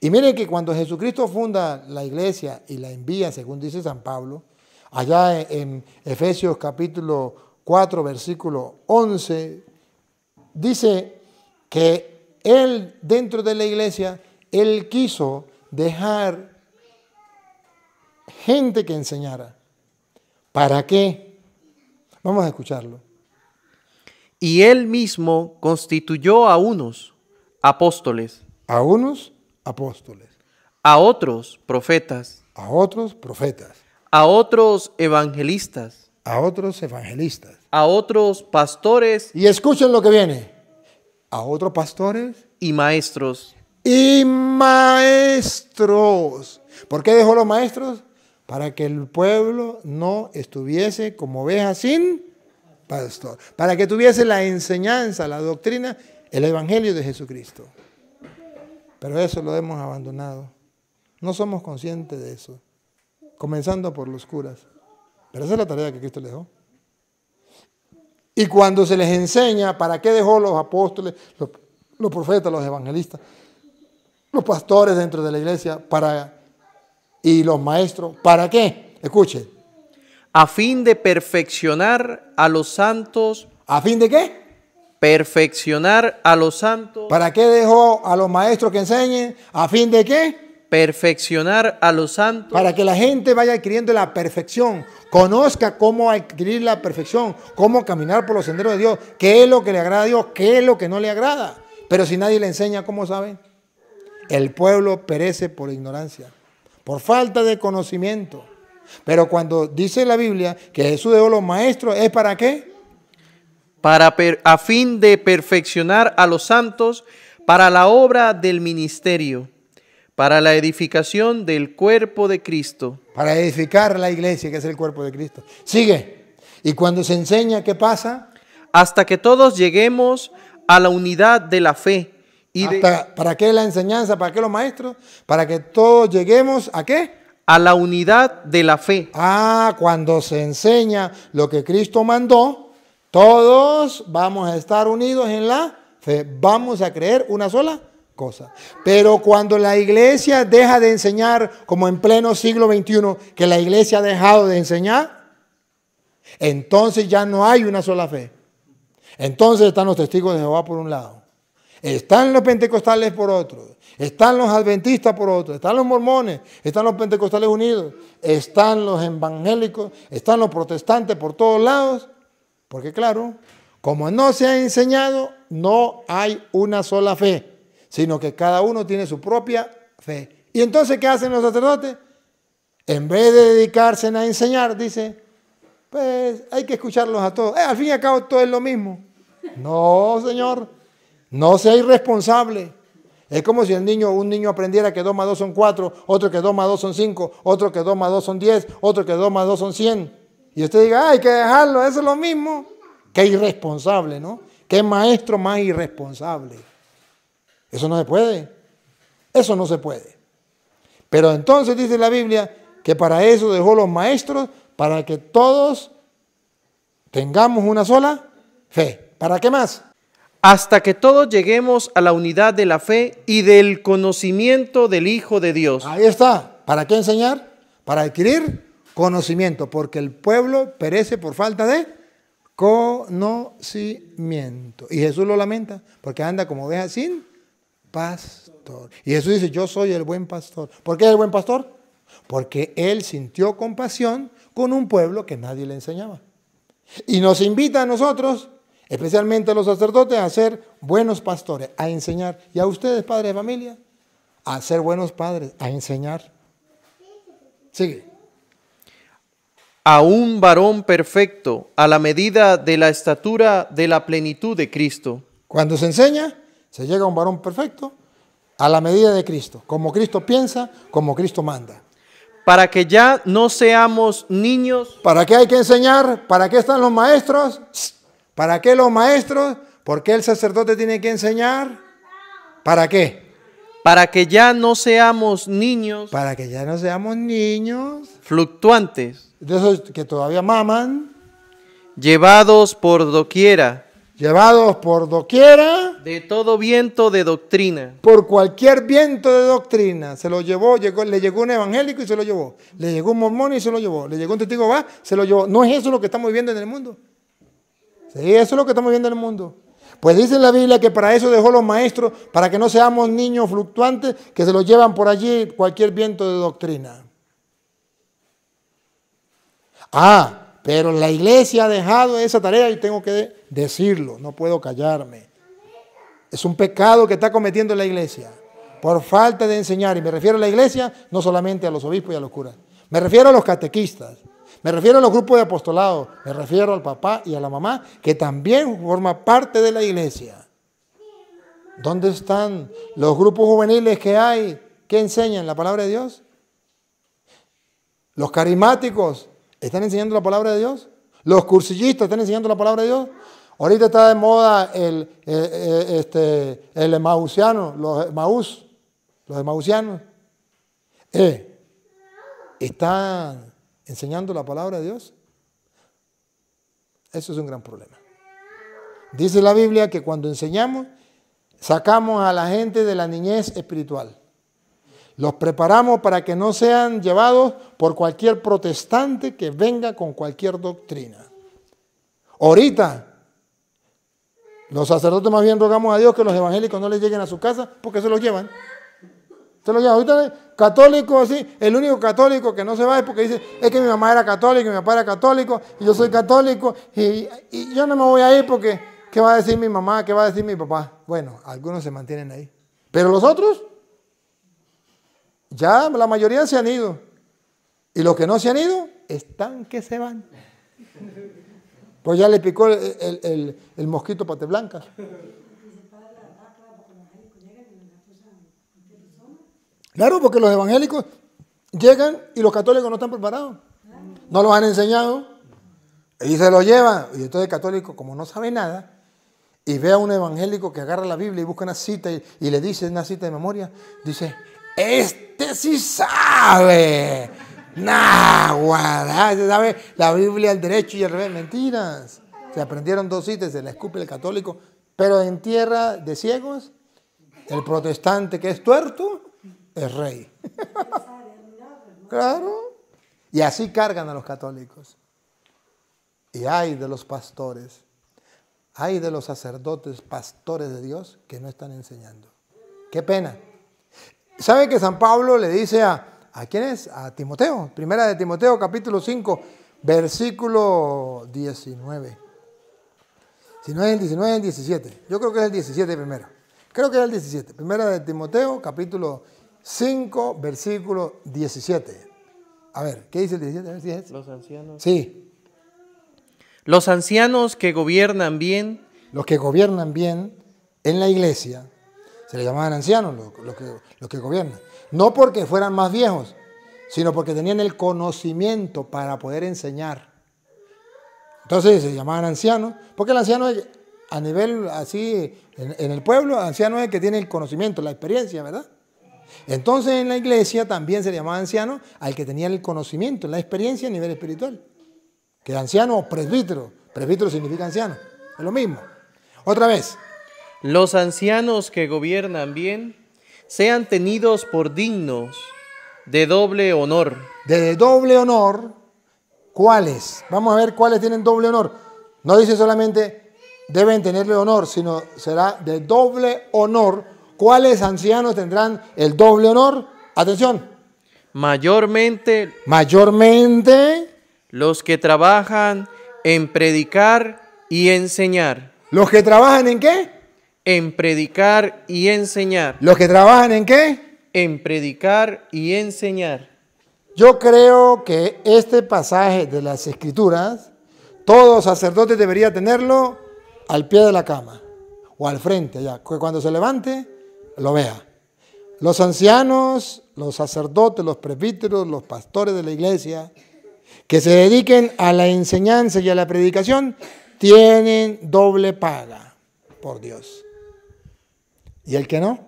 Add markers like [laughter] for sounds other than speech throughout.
Y miren que cuando Jesucristo funda la iglesia y la envía, según dice San Pablo, allá en Efesios capítulo 4, versículo 11, dice que él dentro de la iglesia, él quiso dejar gente que enseñara. ¿Para qué? Vamos a escucharlo. Y él mismo constituyó a unos apóstoles. A unos apóstoles, a otros profetas, a otros profetas, a otros evangelistas, a otros evangelistas, a otros pastores. Y escuchen lo que viene. A otros pastores y maestros. Y maestros. ¿Por qué dejó los maestros? Para que el pueblo no estuviese como oveja sin pastor. Para que tuviese la enseñanza, la doctrina, el evangelio de Jesucristo. Pero eso lo hemos abandonado. No somos conscientes de eso. Comenzando por los curas. Pero esa es la tarea que Cristo les dejó. Y cuando se les enseña para qué dejó los apóstoles, los, profetas, los evangelistas, los pastores dentro de la iglesia para, y los maestros, ¿para qué? Escuchen. A fin de perfeccionar a los santos. ¿A fin de qué? perfeccionar a los santos. ¿Para qué dejó a los maestros que enseñen? ¿A fin de qué? Perfeccionar a los santos. Para que la gente vaya adquiriendo la perfección, conozca cómo adquirir la perfección, cómo caminar por los senderos de Dios, qué es lo que le agrada a Dios, qué es lo que no le agrada. Pero si nadie le enseña, ¿cómo sabe? El pueblo perece por ignorancia, por falta de conocimiento. Pero cuando dice la Biblia que Jesús dejó los maestros, ¿es para qué? para a fin de perfeccionar a los santos para la obra del ministerio, para la edificación del cuerpo de Cristo. Para edificar la iglesia, que es el cuerpo de Cristo. Sigue. Y cuando se enseña, ¿qué pasa? Hasta que todos lleguemos a la unidad de la fe. Y ¿Para qué la enseñanza? ¿Para qué los maestros? Para que todos lleguemos a qué? A la unidad de la fe. Ah, cuando se enseña lo que Cristo mandó, todos vamos a estar unidos en la fe. Vamos a creer una sola cosa. Pero cuando la iglesia deja de enseñar, como en pleno siglo XXI, que la iglesia ha dejado de enseñar, entonces ya no hay una sola fe. Entonces están los testigos de Jehová por un lado, están los pentecostales por otro, están los adventistas por otro, están los mormones, están los pentecostales unidos, están los evangélicos, están los protestantes por todos lados. Porque claro, como no se ha enseñado, no hay una sola fe, sino que cada uno tiene su propia fe. ¿Y entonces qué hacen los sacerdotes? En vez de dedicarse a enseñar, dice, pues hay que escucharlos a todos. Eh, al fin y al cabo todo es lo mismo. No, señor, no sea irresponsable. Es como si el niño, un niño aprendiera que 2 más 2 son 4, otro que 2 más 2 son 5, otro que 2 más 2 son 10, otro que 2 más 2 son 100. Y usted diga, hay que dejarlo, eso es lo mismo. Qué irresponsable, ¿no? Qué maestro más irresponsable. Eso no se puede. Eso no se puede. Pero entonces dice la Biblia que para eso dejó los maestros, para que todos tengamos una sola fe. ¿Para qué más? Hasta que todos lleguemos a la unidad de la fe y del conocimiento del Hijo de Dios. Ahí está. ¿Para qué enseñar? Para adquirir conocimiento, porque el pueblo perece por falta de conocimiento. Y Jesús lo lamenta, porque anda como deja sin pastor. Y Jesús dice, yo soy el buen pastor. ¿Por qué es el buen pastor? Porque él sintió compasión con un pueblo que nadie le enseñaba. Y nos invita a nosotros, especialmente a los sacerdotes, a ser buenos pastores, a enseñar. Y a ustedes, padres de familia, a ser buenos padres, a enseñar. Sigue a un varón perfecto a la medida de la estatura de la plenitud de Cristo. Cuando se enseña, se llega a un varón perfecto a la medida de Cristo, como Cristo piensa, como Cristo manda. Para que ya no seamos niños. ¿Para qué hay que enseñar? ¿Para qué están los maestros? ¿Para qué los maestros? ¿Por qué el sacerdote tiene que enseñar? ¿Para qué? Para que ya no seamos niños. Para que ya no seamos niños. Fluctuantes. De esos que todavía maman. Llevados por doquiera. Llevados por doquiera. De todo viento de doctrina. Por cualquier viento de doctrina. Se lo llevó, llegó, le llegó un evangélico y se lo llevó. Le llegó un mormón y se lo llevó. Le llegó un testigo va, se lo llevó. ¿No es eso lo que estamos viviendo en el mundo? Sí, eso es lo que estamos viviendo en el mundo. Pues dice la Biblia que para eso dejó los maestros, para que no seamos niños fluctuantes que se los llevan por allí cualquier viento de doctrina. Ah, pero la iglesia ha dejado esa tarea y tengo que decirlo, no puedo callarme. Es un pecado que está cometiendo la iglesia por falta de enseñar. Y me refiero a la iglesia, no solamente a los obispos y a los curas. Me refiero a los catequistas. Me refiero a los grupos de apostolado, me refiero al papá y a la mamá, que también forma parte de la iglesia. ¿Dónde están los grupos juveniles que hay? que enseñan? ¿La palabra de Dios? ¿Los carismáticos están enseñando la palabra de Dios? ¿Los cursillistas están enseñando la palabra de Dios? Ahorita está de moda el, eh, eh, este, el los maús los emausianos. Eh, están enseñando la palabra de Dios? Eso es un gran problema. Dice la Biblia que cuando enseñamos, sacamos a la gente de la niñez espiritual. Los preparamos para que no sean llevados por cualquier protestante que venga con cualquier doctrina. Ahorita, los sacerdotes más bien rogamos a Dios que los evangélicos no les lleguen a su casa porque se los llevan católico así, el único católico que no se va es porque dice, es que mi mamá era católica, mi papá era católico, y yo soy católico, y, yo no me voy a ir porque, ¿qué va a decir mi mamá? ¿Qué va a decir mi papá? Bueno, algunos se mantienen ahí. Pero los otros, ya la mayoría se han ido. Y los que no se han ido, están que se van. Pues ya le picó el, el mosquito pate blanca. Claro, porque los evangélicos llegan y los católicos no están preparados. No los han enseñado. Y se los llevan. Y entonces el católico, como no sabe nada, y ve a un evangélico que agarra la Biblia y busca una cita y, le dice una cita de memoria, dice, este sí sabe. Nah, se sabe la Biblia al derecho y al revés, mentiras. Se aprendieron dos citas, se la escupe el católico, pero en tierra de ciegos, el protestante que es tuerto, es rey. [laughs] [laughs] claro. Y así cargan a los católicos. Y hay de los pastores, hay de los sacerdotes, pastores de Dios, que no están enseñando. Qué pena. ¿Sabe que San Pablo le dice a, ¿a quién es? A Timoteo. Primera de Timoteo, capítulo 5, versículo 19. Si no es el 19, es el 17. Yo creo que es el 17 primero. Creo que es el 17. Primera de Timoteo, capítulo 5, versículo 17. A ver, ¿qué dice el 17? Los ancianos. Sí. Los ancianos que gobiernan bien. Los que gobiernan bien en la iglesia, se les llamaban ancianos los, que, gobiernan. No porque fueran más viejos, sino porque tenían el conocimiento para poder enseñar. Entonces se llamaban ancianos, porque el anciano a nivel así, en, en el pueblo, el anciano es el que tiene el conocimiento, la experiencia, ¿verdad? Entonces en la iglesia también se le llamaba anciano al que tenía el conocimiento, la experiencia a nivel espiritual. Que anciano o presbítero. Presbítero significa anciano. Es lo mismo. Otra vez. Los ancianos que gobiernan bien sean tenidos por dignos de doble honor. De doble honor, ¿cuáles? Vamos a ver cuáles tienen doble honor. No dice solamente deben tenerle honor, sino será de doble honor ¿Cuáles ancianos tendrán el doble honor? Atención. Mayormente. Mayormente. Los que trabajan en predicar y enseñar. ¿Los que trabajan en qué? En predicar y enseñar. ¿Los que trabajan en qué? En predicar y enseñar. Yo creo que este pasaje de las Escrituras, todo sacerdote debería tenerlo al pie de la cama o al frente, ya. cuando se levante, lo vea. Los ancianos, los sacerdotes, los presbíteros, los pastores de la iglesia, que se dediquen a la enseñanza y a la predicación, tienen doble paga por Dios. ¿Y el que no?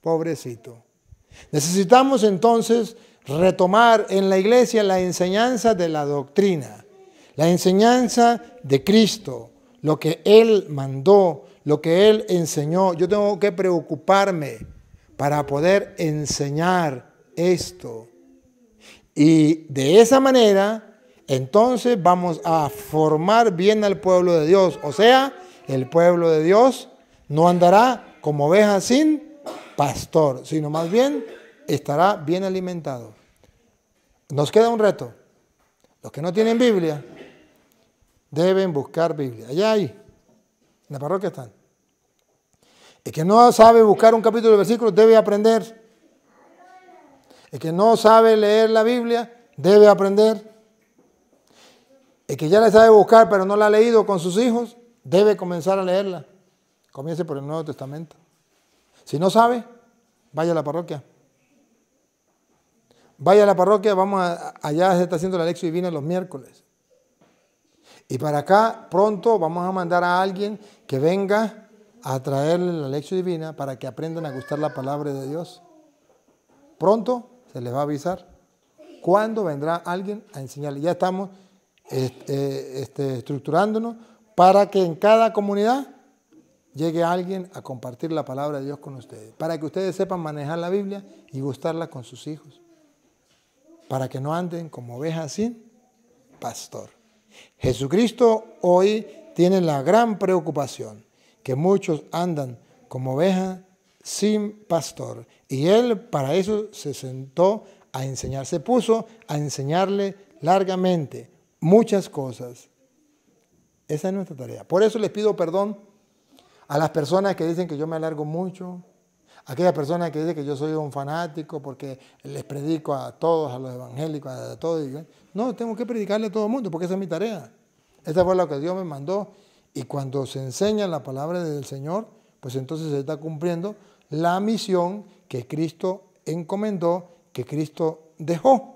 Pobrecito. Necesitamos entonces retomar en la iglesia la enseñanza de la doctrina, la enseñanza de Cristo, lo que Él mandó, lo que Él enseñó. Yo tengo que preocuparme para poder enseñar esto. Y de esa manera, entonces vamos a formar bien al pueblo de Dios. O sea, el pueblo de Dios no andará como oveja sin pastor, sino más bien estará bien alimentado. Nos queda un reto. Los que no tienen Biblia, deben buscar Biblia. Allá ahí. en la parroquia están. El que no sabe buscar un capítulo de versículo debe aprender. El que no sabe leer la Biblia debe aprender. El que ya la sabe buscar pero no la ha leído con sus hijos debe comenzar a leerla. Comience por el Nuevo Testamento. Si no sabe, vaya a la parroquia. Vaya a la parroquia, vamos allá se está haciendo la lección divina los miércoles. Y para acá pronto vamos a mandar a alguien que venga a traerle la lección divina para que aprendan a gustar la palabra de Dios. Pronto se les va a avisar. ¿Cuándo vendrá alguien a enseñarle? Ya estamos eh, este, estructurándonos para que en cada comunidad llegue alguien a compartir la palabra de Dios con ustedes, para que ustedes sepan manejar la Biblia y gustarla con sus hijos, para que no anden como ovejas sin pastor. Jesucristo hoy tiene la gran preocupación que muchos andan como ovejas sin pastor. Y él para eso se sentó a enseñar, se puso a enseñarle largamente muchas cosas. Esa es nuestra tarea. Por eso les pido perdón a las personas que dicen que yo me alargo mucho, Aquella persona que dice que yo soy un fanático porque les predico a todos, a los evangélicos, a todos. No, tengo que predicarle a todo el mundo porque esa es mi tarea. Esa fue la que Dios me mandó. Y cuando se enseña la palabra del Señor, pues entonces se está cumpliendo la misión que Cristo encomendó, que Cristo dejó.